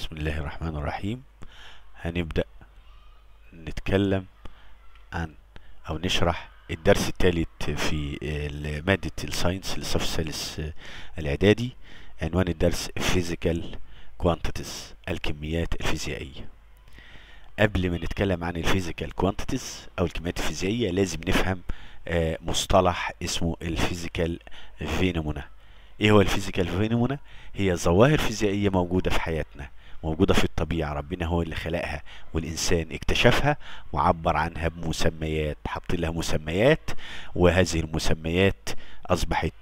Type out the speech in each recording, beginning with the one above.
بسم الله الرحمن الرحيم هنبدأ نتكلم عن أو نشرح الدرس الثالث في مادة الساينس للصف الثالث الإعدادي عنوان الدرس فيزيكال كوانتيتيز الكميات الفيزيائية قبل ما نتكلم عن الفيزيكال كوانتيتيز أو الكميات الفيزيائية لازم نفهم آه، مصطلح اسمه الفيزيكال فينومونا ايه هو الفيزيكال فينومونا هي ظواهر فيزيائيه موجوده في حياتنا موجودة في الطبيعة ربنا هو اللي خلقها والإنسان اكتشفها وعبر عنها بمسميات حط لها مسميات وهذه المسميات أصبحت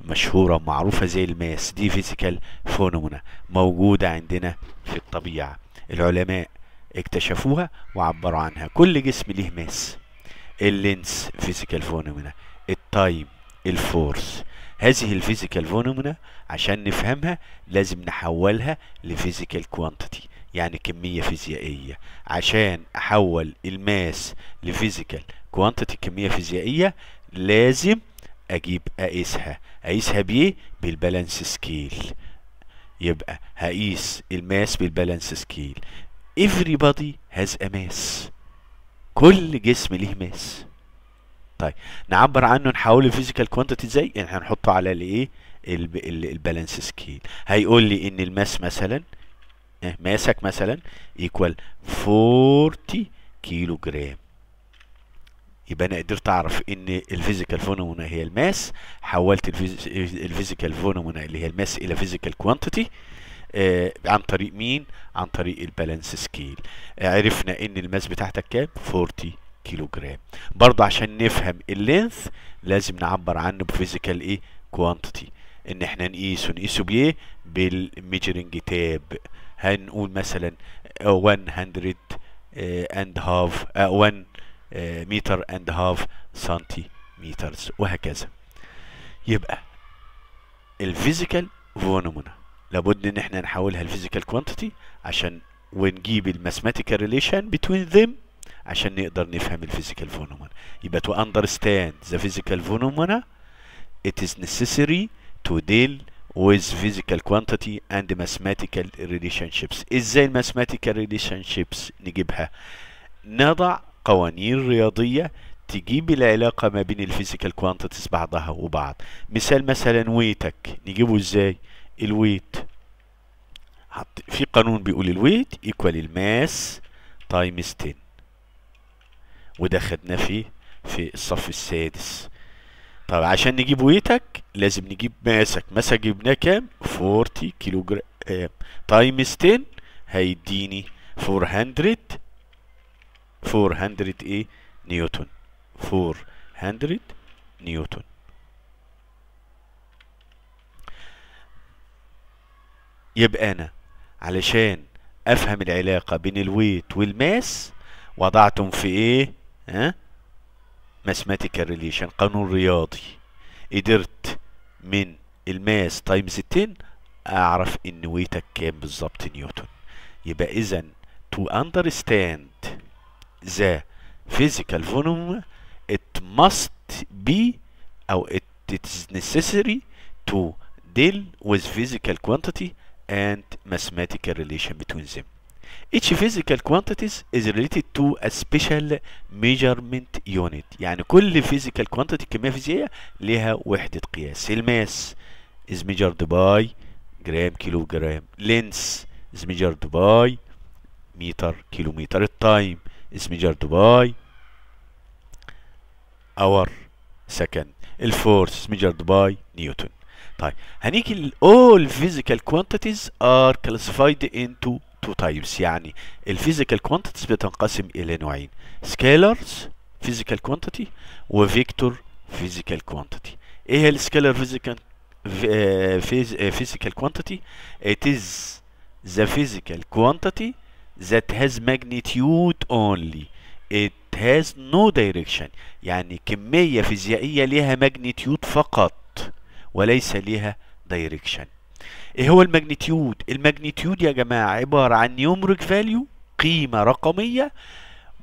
مشهورة معروفة زي الماس دي فيزيكال فونومنا موجودة عندنا في الطبيعة العلماء اكتشفوها وعبروا عنها كل جسم ليه ماس اللينس فيزيكال فونومنا التايم الفورس هذه الفيزيكال فونومنا عشان نفهمها لازم نحولها لفيزيكال كوانتيتي يعني كمية فيزيائية عشان أحول الماس لفيزيكال كوانتيتي كمية فيزيائية لازم أجيب أقيسها أقيسها بإيه؟ بالبالانس سكيل يبقى هقيس الماس بالبالانس سكيل everybody has a mass كل جسم ليه ماس طيب نعبر عنه نحوله لفيزيكال كوانتيتي ازاي؟ يعني هنحطه على الايه؟ البالانس سكيل هيقول لي ان الماس مثلا آه، ماسك مثلا ايكوال 40 كيلو جرام يبقى انا قدرت اعرف ان الفيزيكال فونومونا هي الماس حولت الفيزيكال فونومونا اللي هي الماس الى فيزيكال آه، كوانتيتي عن طريق مين عن طريق البالانس سكيل عرفنا ان الماس بتاعتك كام 40 كيلو جرام برضه عشان نفهم اللينث لازم نعبر عنه بفيزيكال ايه كوانتيتي ان احنا نقيسه نقيسه بايه بالميجرنج تاب هنقول مثلا 100 اند هاف 1 متر اند هاف سنتي مترز وهكذا يبقى الفيزيكال فونومنا لابد ان احنا نحولها لفيزيكال كوانتيتي عشان ونجيب الماثماتيكال ريليشن بتوين ذيم عشان نقدر نفهم الفيزيكال فونومنا يبقى تو اندرستاند ذا فيزيكال فونومنا ات از نيسيسري تو ديل with physical quantity and mathematical relationships ازاي mathematical relationships نجيبها نضع قوانين رياضيه تجيب العلاقة ما بين الفيزيكال كوانتيتيز بعضها وبعض مثال مثلا ويتك نجيبه ازاي الويت في قانون بيقول الويت ايكوال الماس تايمز 10 وده خدناه في في الصف السادس طب عشان نجيب ويتك لازم نجيب ماسك ماسك جبناه كام 40 كيلو جرام آه، تايمز 10 هيديني 400 400 ايه نيوتن 400 نيوتن يبقى انا علشان افهم العلاقه بين الويت والماس وضعتهم في ايه ها ماثماتيكال ريليشن قانون رياضي قدرت من الماس تايم 60 اعرف ان ويتك كام بالظبط نيوتن يبقى اذا to understand the physical phenomena it must be او it, it is necessary to deal with physical quantity and mathematical relation between them Each physical quantities is related to a special measurement unit يعني كل physical quantity كمية فيزيائية لها وحدة قياس الماس is measured by جرام كيلو جرام لينس is measured by متر متر التايم is measured by hour second الفورس is measured by نيوتن طيب هنيجي all physical quantities are classified into تو تايبس يعني الفيزيكال كوانتيتيز بتنقسم الى نوعين سكيلرز فيزيكال كوانتيتي وفيكتور فيزيكال كوانتيتي ايه هي السكيلر فيزيكال آه، آه، فيزيكال كوانتيتي ات از ذا فيزيكال كوانتيتي ذات هاز ماجنيتيود اونلي ات هاز نو دايركشن يعني كمية فيزيائية ليها ماجنيتيود فقط وليس ليها دايركشن ايه هو الماجنتيود الماجنتيود يا جماعه عباره عن نيومريك فاليو قيمه رقميه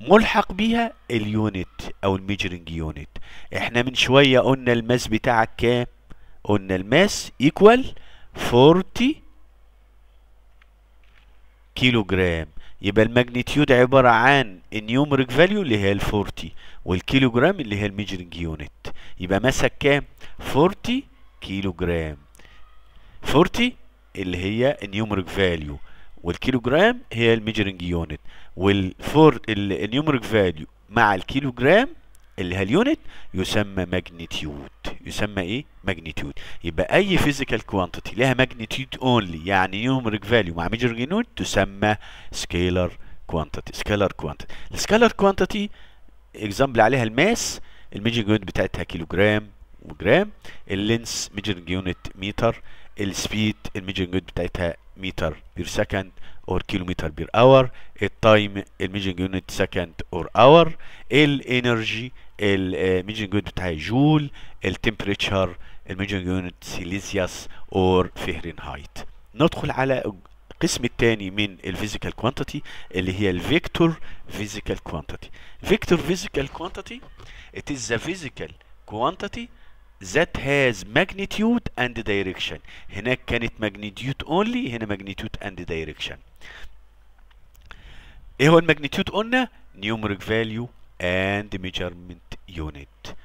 ملحق بيها اليونت او الميجرنج يونت احنا من شويه قلنا الماس بتاعك كام قلنا الماس ايكوال 40 كيلو جرام يبقى الماجنتيود عبارة عن النيومريك فاليو اللي هي ال 40 والكيلو جرام اللي هي الميجرنج يونت يبقى مسك كام 40 كيلو جرام 40 اللي هي النيومريك فاليو والكيلو جرام هي الميجرنج يونت والفور النيومريك فاليو مع الكيلو جرام اللي هي اليونت يسمى ماجنيتيود يسمى ايه ماجنيتيود يبقى اي فيزيكال كوانتيتي لها ماجنيتيود اونلي يعني نيومريك فاليو مع ميجرنج يونت تسمى سكيلر كوانتيتي سكيلر كوانتيتي السكيلر كوانتيتي اكزامبل عليها الماس الميجرنج يونت بتاعتها كيلو جرام وجرام اللينس ميجرنج يونت متر السبيد الميجنج يونت بتاعتها متر بير سكند اور كيلو متر بير اور التايم الميجنج يونت سكند اور اور الانرجي الميجنج يونت بتاعها جول التمبريتشر الميجنج يونت سيليزياس اور فهرنهايت ندخل على القسم الثاني من الفيزيكال كوانتيتي اللي هي الفيكتور فيزيكال كوانتيتي فيكتور فيزيكال كوانتيتي ات از ذا فيزيكال كوانتيتي that has magnitude and direction هناك كانت magnitude only هنا magnitude and direction ايه هو الماجنتيود قلنا numeric value and measurement unit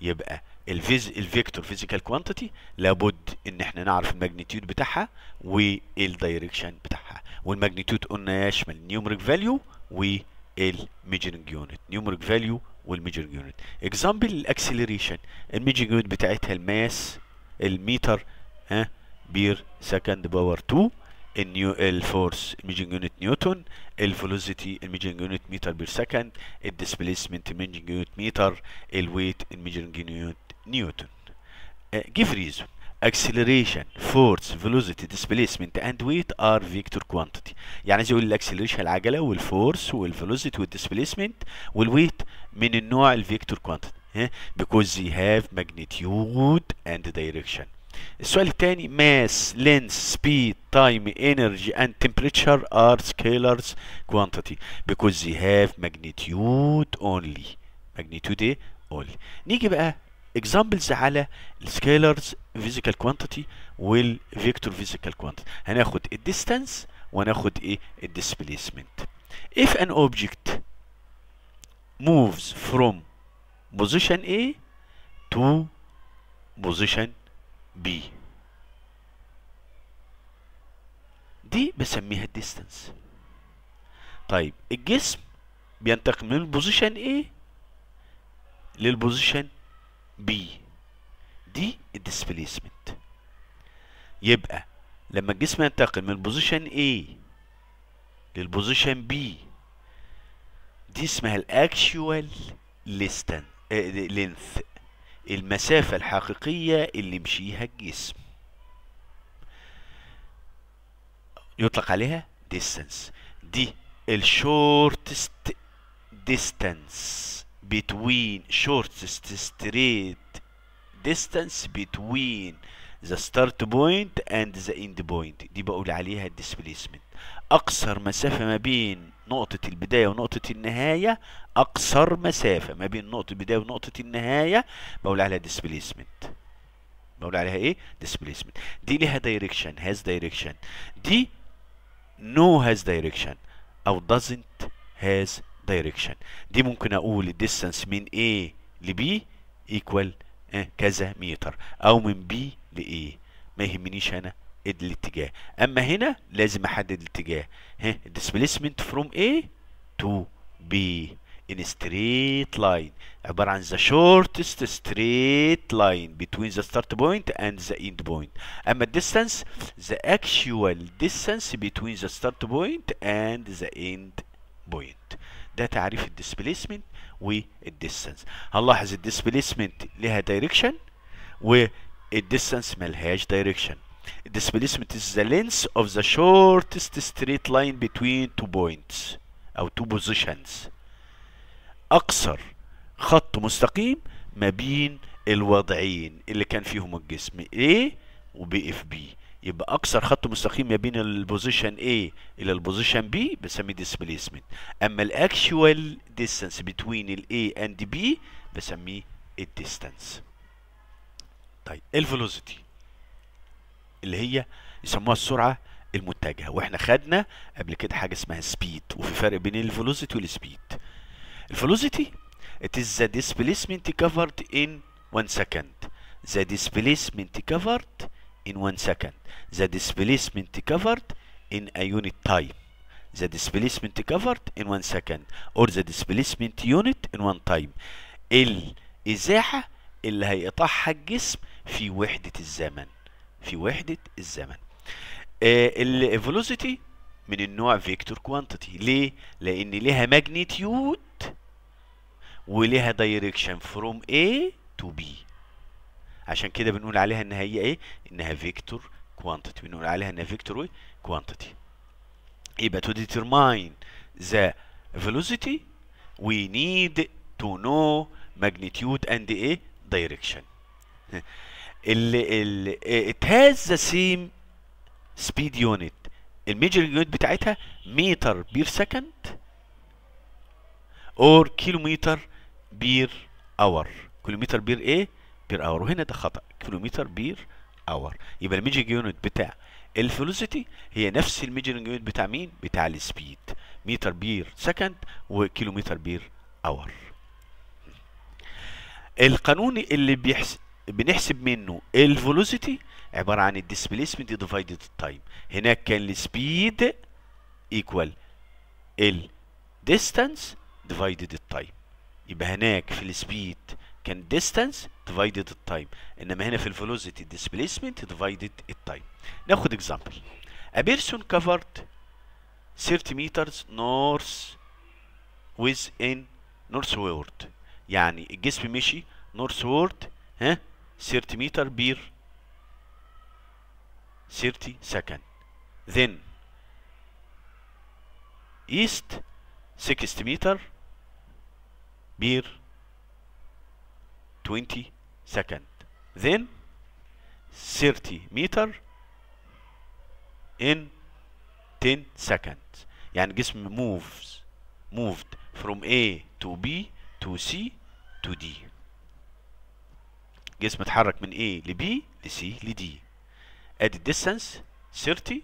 يبقى الفيز الفيكتور فيزيكال كوانتيتي لابد ان احنا نعرف الماجنتيود بتاعها والدايركشن بتاعها والماجنتيود قلنا يشمل نيومريك فاليو والميجرنج يونت نيومريك فاليو والميجرنج يونت اكزامبل الاكسلريشن الميجرنج يونت بتاعتها الماس الميتر ها بير سكند باور 2 النيو الفورس ميجنج يونت نيوتن الفيلوسيتي الميجنج يونت متر بير سكند الديسبيسمنت ميجنج يونت متر الويت الميجنج يونت نيوتن جيف ريزون acceleration force velocity displacement and weight are vector quantity يعني عايز يقول الاكسلريشن العجله displacement, والفيلوسيتي والديسبيسمنت weight من النوع الفيكتور quantity because they have magnitude and direction السؤال الثاني mass length speed time energy and temperature are scalars quantity because they have magnitude only magnitude only نيجي بقى اكزامبلز على السكيلرز فيزيكال كوانتيتي والفيكتور فيزيكال كوانتيتي هناخد الديستانس وناخد ايه الديسبيسمنت if an object moves from position A to position B دي بسميها الديستانس طيب الجسم بينتقل من البوزيشن A للبوزيشن بي دي الديسبليسمنت يبقى لما الجسم ينتقل من البوزيشن A للبوزيشن B دي اسمها الاكشوال ليستن لينث المسافة الحقيقية اللي مشيها الجسم يطلق عليها distance دي الشورتست distance between shortest straight distance between the start point and the end point دي بقول عليها displacement أقصر مسافة ما بين نقطة البداية ونقطة النهاية أقصر مسافة ما بين نقطة البداية ونقطة النهاية بقول عليها displacement بقول عليها إيه؟ displacement دي ليها direction has direction دي no has direction أو doesn't has دايركشن دي ممكن اقول الديستانس من A ل B ايكوال كذا متر او من B ل A ما يهمنيش انا الاتجاه اما هنا لازم احدد الاتجاه ها displacement from A to B in straight line عبارة عن the shortest straight line between the start point and the end point أما ال distance the actual distance between the start point and the end point ده تعريف الديسبيسمنت والديستانس هنلاحظ الديسبيسمنت لها دايركشن والديستانس ملهاش دايركشن الديسبيسمنت از ذا لينث اوف ذا شورتست ستريت لاين بتوين تو بوينتس او تو بوزيشنز اقصر خط مستقيم ما بين الوضعين اللي كان فيهم الجسم A و B اف B يبقى اكثر خط مستقيم ما بين البوزيشن A الى البوزيشن B بسميه displacement اما الاكشوال ديستانس between ال A اند B بسميه الديستانس طيب الفيلوسيتي اللي هي يسموها السرعه المتجهه واحنا خدنا قبل كده حاجه اسمها سبيد وفي فرق بين الفيلوسيتي والسبيد الفيلوسيتي it is the displacement covered in 1 second the displacement covered in one second the displacement covered in a unit time the displacement covered in one second or the displacement unit in one time الإزاحة اللي هيقطعها الجسم في وحدة الزمن في وحدة الزمن velocity من النوع vector quantity. ليه لان ليها magnitude وليها direction from A to B عشان كده بنقول عليها ان هي ايه انها فيكتور كوانتيتي بنقول عليها انها فيكتور إيه؟ كوانتيتي يبقى to determine the velocity we need to know magnitude and ايه direction ال ال it has the same speed unit الميجر يونت بتاعتها متر بير سكند اور كيلومتر بير اور كيلومتر بير ايه بير اور وهنا ده خطا كيلومتر بير اور يبقى الميجر يونت بتاع الفيلوسيتي هي نفس الميجر يونت بتاع مين بتاع السبيد متر بير سكند وكيلومتر بير اور القانون اللي بيحس... بنحسب منه الفيلوسيتي عباره عن الديسبيسمنت ديفايدد التايم هناك كان السبيد ايكوال الديستانس ديفايدد التايم يبقى هناك في السبيد كان distance divided التايم انما هنا في الفيلوسيتي displacement divided التايم ناخد اكزامبل A person covered 30 meters north within northward يعني الجسم مشي northward ها 30 متر بير 30 second then east 60 متر بير 20 second then 30 meter in 10 seconds يعني جسم moves moved from A to B to C to D جسم اتحرك من A ل B ل C ل D at the distance 30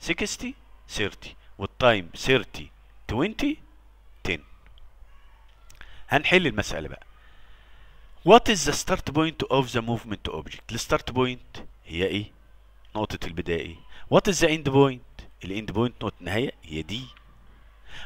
60 30 والتايم 30 20 10 هنحل المسألة بقى What is the start point of the movement object؟ The start point هي ايه؟ نقطة البداية What is the end point؟ end point نقطة النهاية هي دي.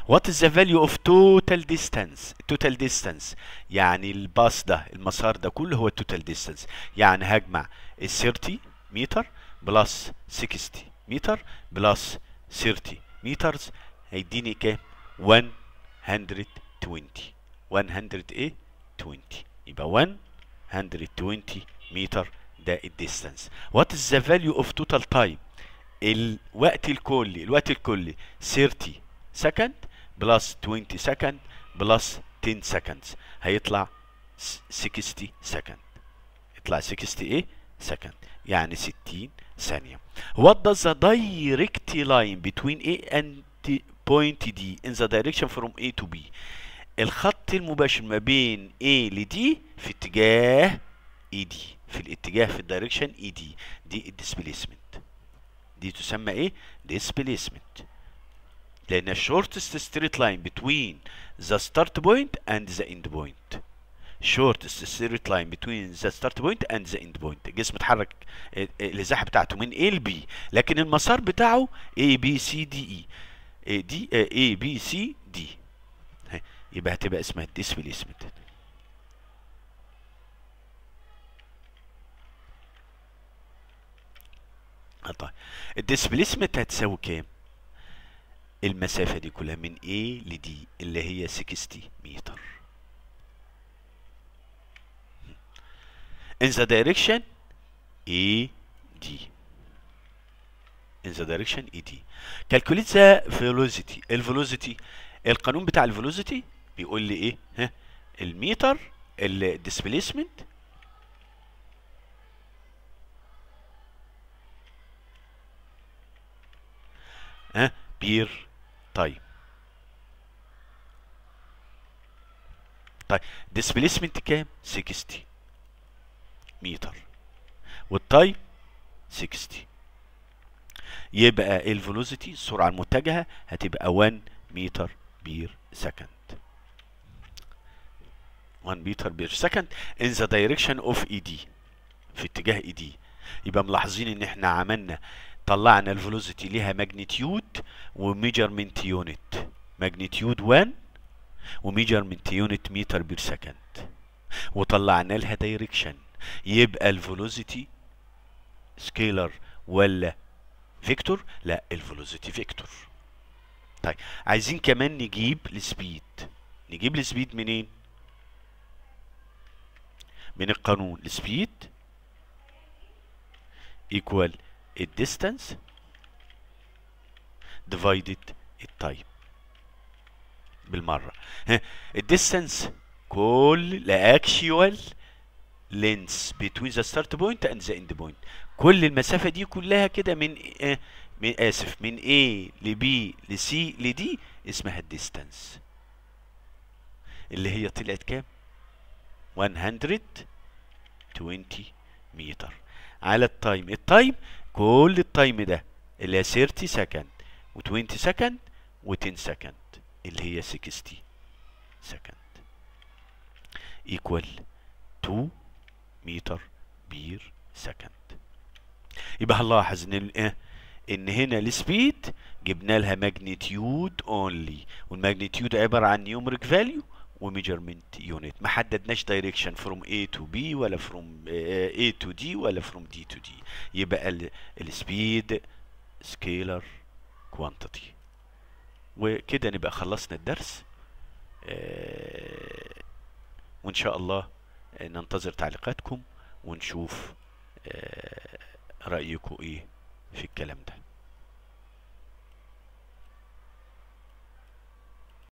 What is the value of total distance؟ total distance يعني الباص ده المسار ده كله هو total distance يعني هجمع ال 30 متر بلس 60 متر بلس 30 مترز هيديني كام؟ 120 120 ايه؟ 20 يبقى 120 متر ده الديستانس وات از ذا فاليو اوف توتال تايم الوقت الكلي الوقت الكلي 30 سكند بلس 20 سكند بلس 10 سكند هيطلع 60 سكند يطلع 60 ايه سكند يعني 60 ثانيه وات ذا the direct line between A and point D in the direction from A to B الخط المباشر ما بين A ل D في اتجاه ED في الاتجاه في الدايركشن ED دي الديسبيسمنت دي تسمى ايه؟ displacement لأن shortest straight line between the start point and the end point shortest straight line between the start point and the end point الجسم اتحرك الازاحه بتاعته من A ل B لكن المسار بتاعه A B C D E A B C D يبقى هتبقى اسمها displacement آه، طيب الديسبليسمنت هتساوي كام؟ المسافة دي كلها من A ل D اللي هي 60 متر. In the direction A D. In the direction A D. Calculate the velocity. الفيلوسيتي القانون بتاع الفيلوسيتي بيقول لي ايه ها الميتر الديسبليسمنت ها بير تايم طيب. طيب ديسبليسمنت كام 60 متر والتايم 60 يبقى الفيلوسيتي السرعه المتجهه هتبقى 1 متر بير سكند 1 متر بير سكند ان ذا دايركشن اوف اي دي في اتجاه اي e دي يبقى ملاحظين ان احنا عملنا طلعنا الفيلوسيتي ليها ماجنتيود وميجرمنت يونت ماجنتيود 1 وميجرمنت يونت متر بير سكند وطلعنا لها دايركشن يبقى الفيلوسيتي سكيلر ولا فيكتور لا الفيلوسيتي فيكتور طيب عايزين كمان نجيب السبيد نجيب السبيد منين من القانون السبيد equal الديستانس divided التايم بالمرة الديستانس كل الاكشوال لينس بتوين ذا ستارت بوينت اند ذا اند بوينت كل المسافة دي كلها كده من آه، من اسف من A ل B ل C ل D اسمها الديستانس اللي هي طلعت كام؟ 120 متر على التايم التايم كل التايم ده اللي هي 30 سكند و20 سكند و10 سكند اللي هي 60 سكند equal 2 متر بير سكند يبقى هنلاحظ ان إيه، ان هنا السبيد جبنا لها ماجنتيود اونلي والماجنتيود عباره عن نيومريك فاليو وميجرمنت يونت ما حددناش دايركشن فروم اي تو بي ولا فروم اي تو دي ولا فروم دي تو دي يبقى السبيد سكيلر كوانتيتي وكده نبقى خلصنا الدرس آه، وان شاء الله ننتظر تعليقاتكم ونشوف آه، رأيكم ايه في الكلام ده